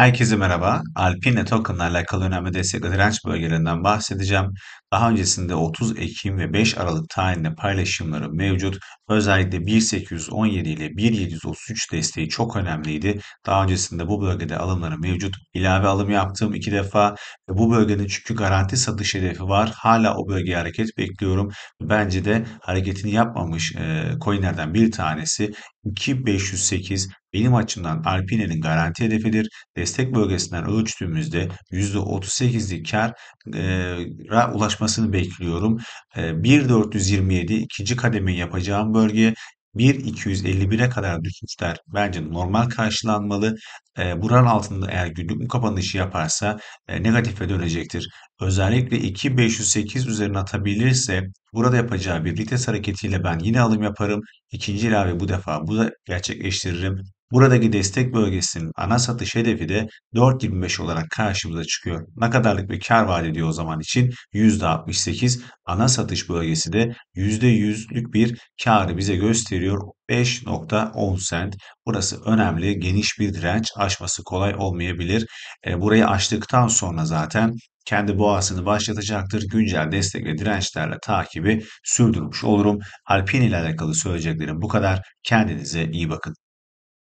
Herkese merhaba. Alpine tokenla alakalı önemli destek ve direnç bölgelerinden bahsedeceğim. Daha öncesinde 30 Ekim ve 5 Aralık tarihinde paylaşımları mevcut. Özellikle 1817 ile 1733 desteği çok önemliydi. Daha öncesinde bu bölgede alımları mevcut. İlave alım yaptığım iki defa. Ve bu bölgenin çünkü garanti satış hedefi var. Hala o bölgeye hareket bekliyorum. Bence de hareketini yapmamış coinlerden bir tanesi 2508 benim açımdan Alpine'nin garanti hedefidir. Destek bölgesinden ölçtüğümüzde %38'lik kâra ulaşmasını bekliyorum. 1.427 ikinci kademeyi yapacağım bölge 1.251'e kadar düşüşler bence normal karşılanmalı. E, buranın altında eğer günlük kapanışı yaparsa e, negatife dönecektir. Özellikle 2.508 üzerine atabilirse burada yapacağı bir vites hareketiyle ben yine alım yaparım. İkinci ilave bu defa bu da gerçekleştiririm. Buradaki destek bölgesinin ana satış hedefi de 4.25 olarak karşımıza çıkıyor. Ne kadarlık bir kar vaat ediyor o zaman için? %68. Ana satış bölgesi de %100'lük bir karı bize gösteriyor. 5.10 sent. Burası önemli. Geniş bir direnç aşması kolay olmayabilir. E, burayı aştıktan sonra zaten kendi boğasını başlatacaktır. Güncel destek ve dirençlerle takibi sürdürmüş olurum. Alpin ile alakalı söyleyeceklerim bu kadar. Kendinize iyi bakın.